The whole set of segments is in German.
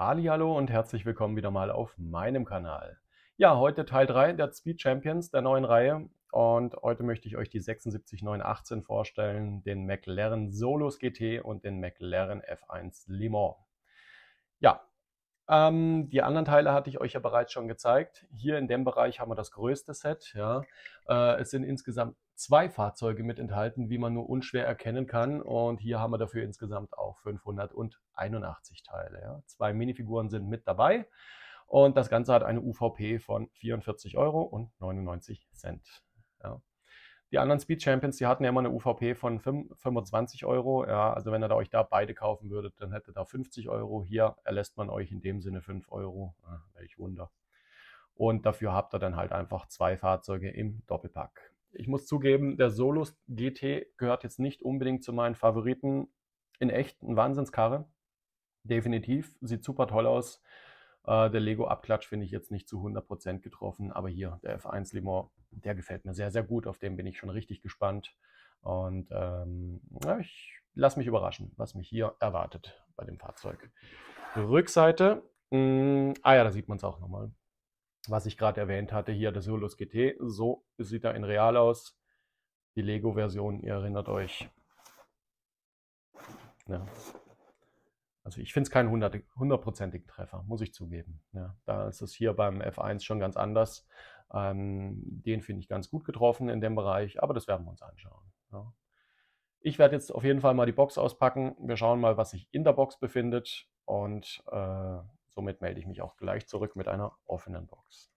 Ali, hallo und herzlich willkommen wieder mal auf meinem Kanal. Ja, heute Teil 3 der Speed Champions der neuen Reihe und heute möchte ich euch die 76918 vorstellen, den McLaren Solos GT und den McLaren F1 Le Mans. Ja, ähm, die anderen Teile hatte ich euch ja bereits schon gezeigt. Hier in dem Bereich haben wir das größte Set. Ja. Äh, es sind insgesamt zwei Fahrzeuge mit enthalten, wie man nur unschwer erkennen kann. Und hier haben wir dafür insgesamt auch 581 Teile. Ja. Zwei Minifiguren sind mit dabei. Und das Ganze hat eine UVP von 44,99 Euro Ja. Die anderen Speed Champions, die hatten ja immer eine UVP von 25 Euro. Ja, also wenn ihr da euch da beide kaufen würdet, dann hättet ihr da 50 Euro. Hier erlässt man euch in dem Sinne 5 Euro. Ja, ah, welch Wunder. Und dafür habt ihr dann halt einfach zwei Fahrzeuge im Doppelpack ich muss zugeben, der Solus GT gehört jetzt nicht unbedingt zu meinen Favoriten. In echt ein Wahnsinnskarre. Definitiv. Sieht super toll aus. Äh, der Lego-Abklatsch finde ich jetzt nicht zu 100% getroffen. Aber hier, der F1 Limon, der gefällt mir sehr, sehr gut. Auf den bin ich schon richtig gespannt. Und ähm, ich lasse mich überraschen, was mich hier erwartet bei dem Fahrzeug. Rückseite. Mh, hm, ah ja, da sieht man es auch nochmal was ich gerade erwähnt hatte, hier der Solus GT. So sieht er in real aus. Die Lego-Version, ihr erinnert euch. Ja. Also ich finde es keinen hundertprozentigen Treffer, muss ich zugeben. Ja, da ist es hier beim F1 schon ganz anders. Ähm, den finde ich ganz gut getroffen in dem Bereich, aber das werden wir uns anschauen. Ja. Ich werde jetzt auf jeden Fall mal die Box auspacken. Wir schauen mal, was sich in der Box befindet und äh, Somit melde ich mich auch gleich zurück mit einer offenen Box.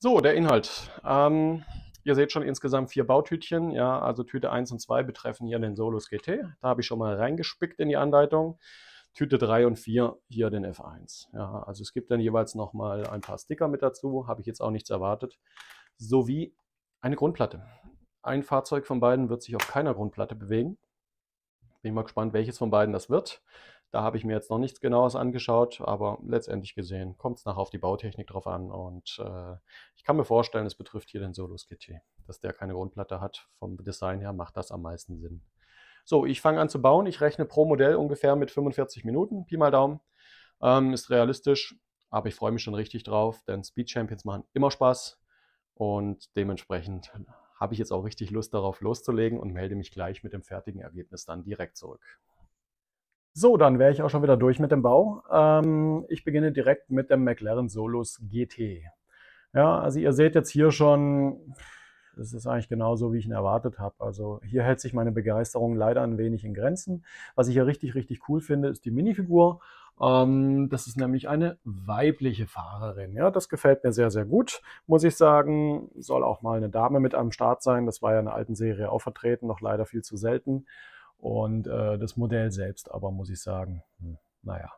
So, der Inhalt. Ähm, ihr seht schon insgesamt vier Bautütchen. Ja, also Tüte 1 und 2 betreffen hier den Solus GT. Da habe ich schon mal reingespickt in die Anleitung. Tüte 3 und 4 hier den F1. Ja, also es gibt dann jeweils nochmal ein paar Sticker mit dazu. Habe ich jetzt auch nichts erwartet. Sowie eine Grundplatte. Ein Fahrzeug von beiden wird sich auf keiner Grundplatte bewegen. Bin mal gespannt, welches von beiden das wird. Da habe ich mir jetzt noch nichts Genaues angeschaut, aber letztendlich gesehen kommt es nachher auf die Bautechnik drauf an. Und äh, ich kann mir vorstellen, es betrifft hier den Solus GT, dass der keine Grundplatte hat. Vom Design her macht das am meisten Sinn. So, ich fange an zu bauen. Ich rechne pro Modell ungefähr mit 45 Minuten. Pi mal Daumen. Ähm, ist realistisch, aber ich freue mich schon richtig drauf, denn Speed Champions machen immer Spaß. Und dementsprechend habe ich jetzt auch richtig Lust darauf loszulegen und melde mich gleich mit dem fertigen Ergebnis dann direkt zurück. So, dann wäre ich auch schon wieder durch mit dem Bau. Ähm, ich beginne direkt mit dem McLaren Solus GT. Ja, also ihr seht jetzt hier schon, das ist eigentlich genauso, wie ich ihn erwartet habe. Also hier hält sich meine Begeisterung leider ein wenig in Grenzen. Was ich hier richtig, richtig cool finde, ist die Minifigur. Ähm, das ist nämlich eine weibliche Fahrerin. Ja, das gefällt mir sehr, sehr gut, muss ich sagen. Soll auch mal eine Dame mit am Start sein. Das war ja in der alten Serie auch vertreten, noch leider viel zu selten und äh, das Modell selbst aber, muss ich sagen, hm, naja.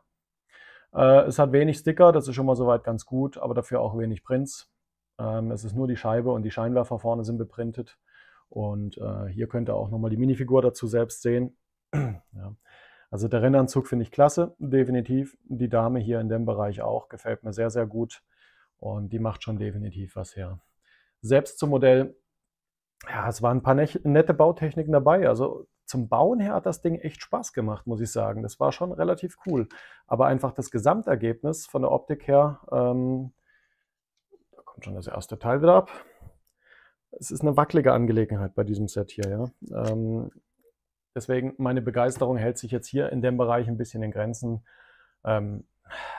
Äh, es hat wenig Sticker, das ist schon mal soweit ganz gut, aber dafür auch wenig Prints. Ähm, es ist nur die Scheibe und die Scheinwerfer vorne sind beprintet. Und äh, hier könnt ihr auch nochmal die Minifigur dazu selbst sehen. ja. Also der Rennanzug finde ich klasse, definitiv. Die Dame hier in dem Bereich auch, gefällt mir sehr, sehr gut. Und die macht schon definitiv was her. Selbst zum Modell, ja, es waren ein paar nette Bautechniken dabei. Also zum Bauen her hat das Ding echt Spaß gemacht, muss ich sagen. Das war schon relativ cool. Aber einfach das Gesamtergebnis von der Optik her, ähm, da kommt schon das erste Teil wieder ab. Es ist eine wackelige Angelegenheit bei diesem Set hier, ja. Ähm, deswegen, meine Begeisterung hält sich jetzt hier in dem Bereich ein bisschen in Grenzen. Ähm,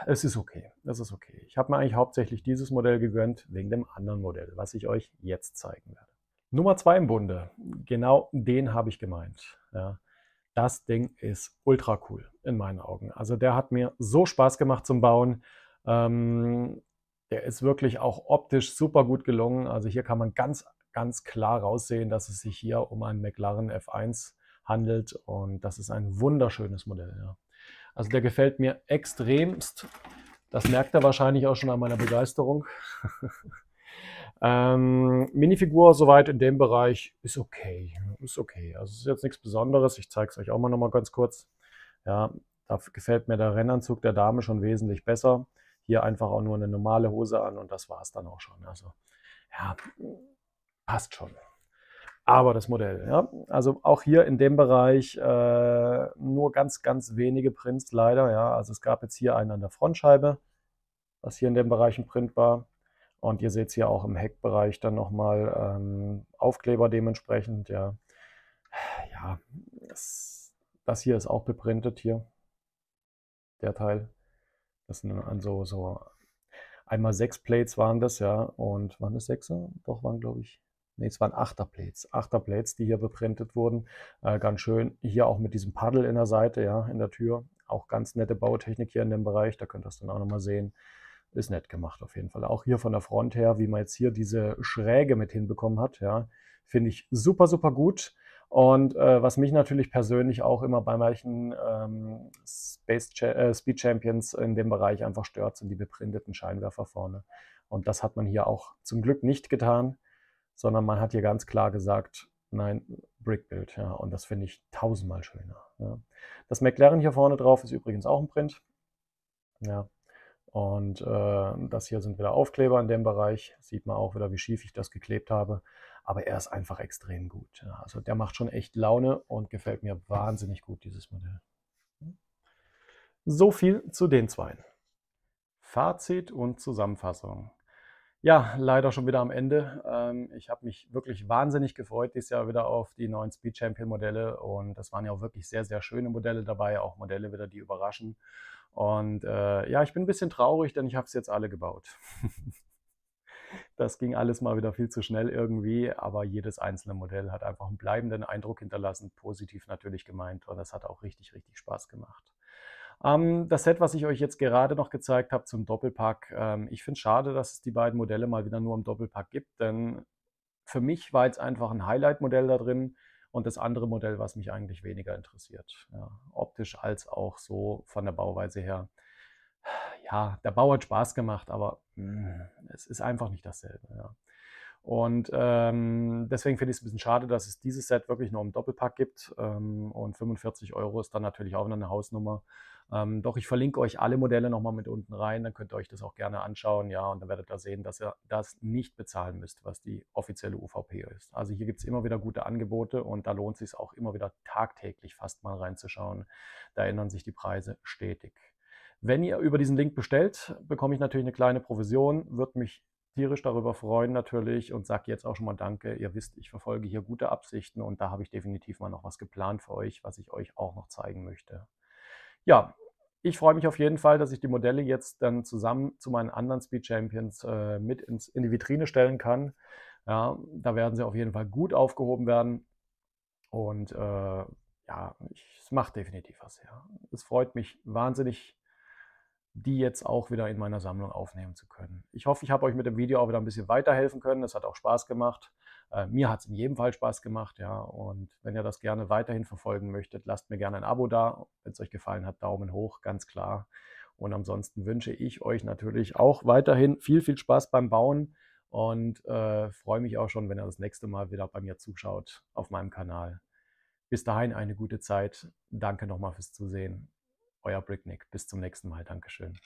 es ist okay, es ist okay. Ich habe mir eigentlich hauptsächlich dieses Modell gegönnt, wegen dem anderen Modell, was ich euch jetzt zeigen werde. Nummer zwei im Bunde, genau den habe ich gemeint. Ja. Das Ding ist ultra cool in meinen Augen. Also der hat mir so Spaß gemacht zum Bauen. Ähm, der ist wirklich auch optisch super gut gelungen. Also hier kann man ganz, ganz klar raussehen, dass es sich hier um einen McLaren F1 handelt und das ist ein wunderschönes Modell. Ja. Also der gefällt mir extremst. Das merkt er wahrscheinlich auch schon an meiner Begeisterung. Ähm, Minifigur soweit in dem Bereich ist okay. Ist okay. Also es ist jetzt nichts Besonderes. Ich zeige es euch auch mal nochmal ganz kurz. Ja, da gefällt mir der Rennanzug der Dame schon wesentlich besser. Hier einfach auch nur eine normale Hose an und das war es dann auch schon. Also ja, passt schon. Aber das Modell, ja, also auch hier in dem Bereich äh, nur ganz, ganz wenige Prints leider. Ja, also es gab jetzt hier einen an der Frontscheibe, was hier in dem Bereich ein Print war. Und ihr seht es hier auch im Heckbereich dann nochmal ähm, Aufkleber dementsprechend. Ja, ja das, das, hier ist auch beprintet hier, der Teil. Das sind an so, so einmal sechs Plates waren das, ja. Und waren das sechs? Doch, waren glaube ich Ne, es waren Achterplates. Achterplates, die hier beprintet wurden. Äh, ganz schön. Hier auch mit diesem Paddel in der Seite, ja, in der Tür. Auch ganz nette Bautechnik hier in dem Bereich. Da könnt ihr es dann auch nochmal sehen. Ist nett gemacht auf jeden Fall. Auch hier von der Front her, wie man jetzt hier diese Schräge mit hinbekommen hat, ja, finde ich super, super gut. Und äh, was mich natürlich persönlich auch immer bei manchen ähm, Space Cha äh, Speed Champions in dem Bereich einfach stört, sind die beprinteten Scheinwerfer vorne. Und das hat man hier auch zum Glück nicht getan, sondern man hat hier ganz klar gesagt, nein, Brickbuild. Ja, und das finde ich tausendmal schöner. Ja. Das McLaren hier vorne drauf ist übrigens auch ein Print. Ja, und äh, das hier sind wieder Aufkleber in dem Bereich. Sieht man auch wieder, wie schief ich das geklebt habe. Aber er ist einfach extrem gut. also der macht schon echt Laune und gefällt mir wahnsinnig gut, dieses Modell. So viel zu den zwei. Fazit und Zusammenfassung. Ja, leider schon wieder am Ende. Ähm, ich habe mich wirklich wahnsinnig gefreut dieses Jahr wieder auf die neuen Speed Champion Modelle und das waren ja auch wirklich sehr, sehr schöne Modelle dabei, auch Modelle wieder, die überraschen. Und äh, ja, ich bin ein bisschen traurig, denn ich habe es jetzt alle gebaut. das ging alles mal wieder viel zu schnell irgendwie, aber jedes einzelne Modell hat einfach einen bleibenden Eindruck hinterlassen, positiv natürlich gemeint und das hat auch richtig, richtig Spaß gemacht. Ähm, das Set, was ich euch jetzt gerade noch gezeigt habe zum Doppelpack, ähm, ich finde es schade, dass es die beiden Modelle mal wieder nur im Doppelpack gibt, denn für mich war jetzt einfach ein Highlight-Modell da drin, und das andere Modell, was mich eigentlich weniger interessiert, ja, optisch als auch so von der Bauweise her. Ja, der Bau hat Spaß gemacht, aber mh, hm, es ist einfach nicht dasselbe. Ja. Und ähm, deswegen finde ich es ein bisschen schade, dass es dieses Set wirklich nur im Doppelpack gibt. Ähm, und 45 Euro ist dann natürlich auch eine Hausnummer. Ähm, doch ich verlinke euch alle Modelle nochmal mit unten rein, dann könnt ihr euch das auch gerne anschauen. Ja, und dann werdet ihr sehen, dass ihr das nicht bezahlen müsst, was die offizielle UVP ist. Also hier gibt es immer wieder gute Angebote und da lohnt es sich auch immer wieder tagtäglich fast mal reinzuschauen. Da ändern sich die Preise stetig. Wenn ihr über diesen Link bestellt, bekomme ich natürlich eine kleine Provision, würde mich tierisch darüber freuen natürlich und sage jetzt auch schon mal Danke. Ihr wisst, ich verfolge hier gute Absichten und da habe ich definitiv mal noch was geplant für euch, was ich euch auch noch zeigen möchte. Ja, ich freue mich auf jeden Fall, dass ich die Modelle jetzt dann zusammen zu meinen anderen Speed Champions äh, mit ins, in die Vitrine stellen kann. Ja, da werden sie auf jeden Fall gut aufgehoben werden. Und äh, ja, ich, es macht definitiv was her. Ja. Es freut mich wahnsinnig, die jetzt auch wieder in meiner Sammlung aufnehmen zu können. Ich hoffe, ich habe euch mit dem Video auch wieder ein bisschen weiterhelfen können. Es hat auch Spaß gemacht. Äh, mir hat es in jedem Fall Spaß gemacht, ja. Und wenn ihr das gerne weiterhin verfolgen möchtet, lasst mir gerne ein Abo da. Wenn es euch gefallen hat, Daumen hoch, ganz klar. Und ansonsten wünsche ich euch natürlich auch weiterhin viel, viel Spaß beim Bauen und äh, freue mich auch schon, wenn ihr das nächste Mal wieder bei mir zuschaut auf meinem Kanal. Bis dahin eine gute Zeit. Danke nochmal fürs Zusehen. Euer Bricknick. Bis zum nächsten Mal. Dankeschön.